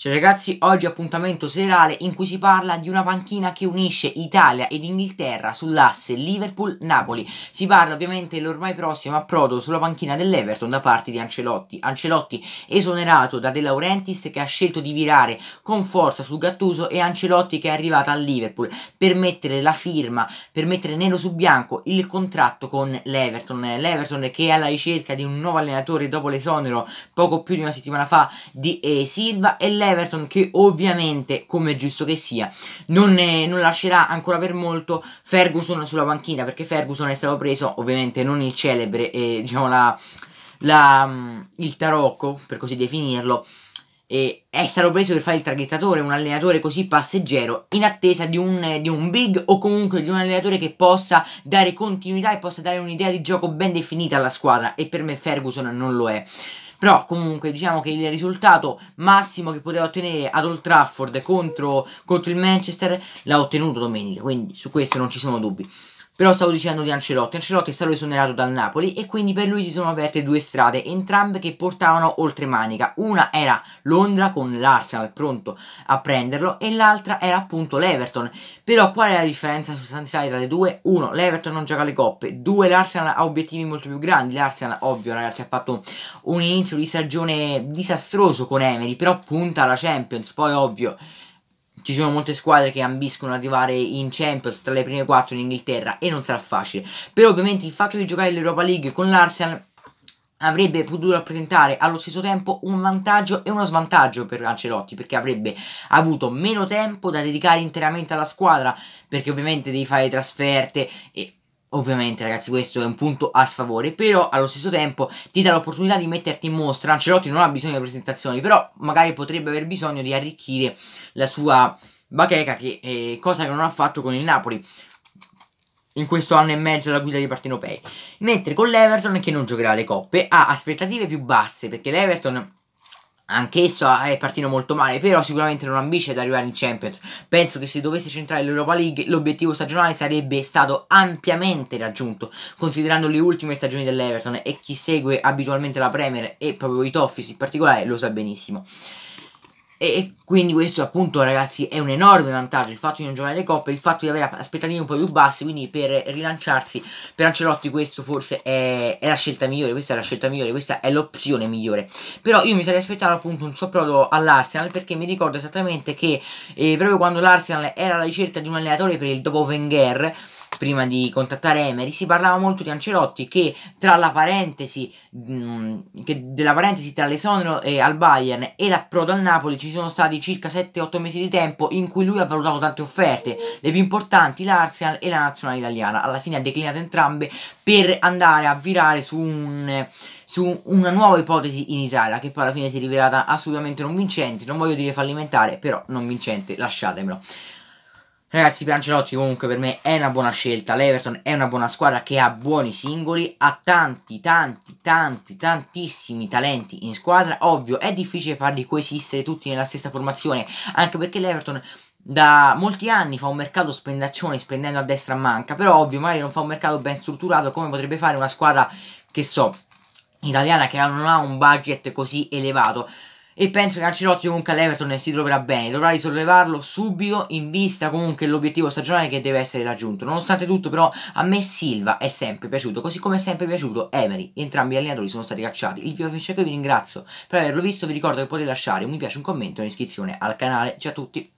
Ciao ragazzi, oggi appuntamento serale in cui si parla di una panchina che unisce Italia ed Inghilterra sull'asse Liverpool-Napoli. Si parla ovviamente dell'ormai prossimo approdo sulla panchina dell'Everton da parte di Ancelotti. Ancelotti esonerato da De Laurentiis che ha scelto di virare con forza su Gattuso e Ancelotti che è arrivato a Liverpool per mettere la firma, per mettere nero su bianco il contratto con l'Everton. L'Everton che è alla ricerca di un nuovo allenatore dopo l'esonero poco più di una settimana fa di eh, Silva e l'Everton dell'Everton che ovviamente, come è giusto che sia, non, ne, non, lascerà ancora per molto Ferguson sulla panchina perché Ferguson è stato preso ovviamente non il celebre, eh, diciamo la, la, mm, il tarocco per così definirlo, e è stato preso per fare il traghettatore, un allenatore così passeggero, in attesa di un, di un, big o comunque di un allenatore che possa dare continuità e possa dare un'idea di gioco ben definita alla squadra. E per me Ferguson non lo è. Però comunque diciamo che il risultato massimo che poteva ottenere ad Old Trafford contro, contro il Manchester l'ha ottenuto domenica, quindi su questo non ci sono dubbi. Però stavo dicendo di Ancelotti, Ancelotti è stato esonerato dal Napoli e quindi per lui si sono aperte due strade, entrambe che portavano oltre manica. Una era Londra con l'Arsenal pronto a prenderlo e l'altra era appunto l'Everton. Però qual è la differenza sostanziale tra le due? Uno, l'Everton non gioca le coppe, due, l'Arsenal ha obiettivi molto più grandi. L'Arsenal, ovvio ragazzi, ha fatto un inizio di stagione disastroso con Emery, però punta alla Champions, poi ovvio ci sono molte squadre che ambiscono ad arrivare in Champions tra le prime 4 in Inghilterra e non sarà facile. Però ovviamente il fatto di giocare l'Europa League con l'Arsenal avrebbe potuto rappresentare allo stesso tempo un vantaggio e uno svantaggio per Ancelotti perché avrebbe avuto meno tempo da dedicare interamente alla squadra perché ovviamente devi fare trasferte e Ovviamente ragazzi questo è un punto a sfavore Però allo stesso tempo ti dà l'opportunità di metterti in mostra Ancelotti non ha bisogno di presentazioni Però magari potrebbe aver bisogno di arricchire la sua bacheca che, eh, Cosa che non ha fatto con il Napoli in questo anno e mezzo alla guida di Partenopei mentre con l'Everton che non giocherà le coppe ha aspettative più basse perché l'Everton Anch'esso è partito molto male, però sicuramente non ambisce ad arrivare in Champions. Penso che se dovesse centrare l'Europa League, l'obiettivo stagionale sarebbe stato ampiamente raggiunto, considerando le ultime stagioni dell'Everton e chi segue abitualmente la Premier e proprio i Toffis in particolare lo sa benissimo e quindi questo appunto ragazzi è un enorme vantaggio il fatto di non giocare le coppe, il fatto di avere aspettative un po' più basse, quindi per rilanciarsi per Ancelotti questo forse è, è la scelta migliore, questa è la scelta migliore, questa è l'opzione migliore. Però io mi sarei aspettato appunto un soprodo all'Arsenal perché mi ricordo esattamente che eh, proprio quando l'Arsenal era alla ricerca di un allenatore per il dopo Wenger prima di contattare Emery, si parlava molto di Ancelotti che tra la parentesi, mh, mm, che della parentesi tra l'esonero e al Bayern e l'approdo al Napoli ci sono stati circa 7-8 mesi di tempo in cui lui ha valutato tante offerte, le più importanti l'Arsenal e la nazionale italiana. Alla fine ha declinato entrambe per andare a virare su un su una nuova ipotesi in Italia che poi alla fine si è rivelata assolutamente non vincente, non voglio dire fallimentare, però non vincente, lasciatemelo. Ragazzi, per comunque per me è una buona scelta. L'Everton è una buona squadra che ha buoni singoli, ha tanti, tanti, tanti, tantissimi talenti in squadra. Ovvio, è difficile farli coesistere tutti nella stessa formazione, anche perché l'Everton da molti anni fa un mercato spendaccione spendendo a destra a manca, però ovvio magari non fa un mercato ben strutturato come potrebbe fare una squadra che so, italiana che non ha un budget così elevato e penso che Ancelotti comunque all'Everton si troverà bene, dovrà risollevarlo subito in vista comunque l'obiettivo stagionale che deve essere raggiunto. Nonostante tutto però a me Silva è sempre piaciuto, così come è sempre piaciuto Emery, entrambi gli allenatori sono stati cacciati. Il video finisce qui, vi ringrazio per averlo visto, vi ricordo che potete lasciare un mi piace, un commento e un'iscrizione al canale. Ciao a tutti!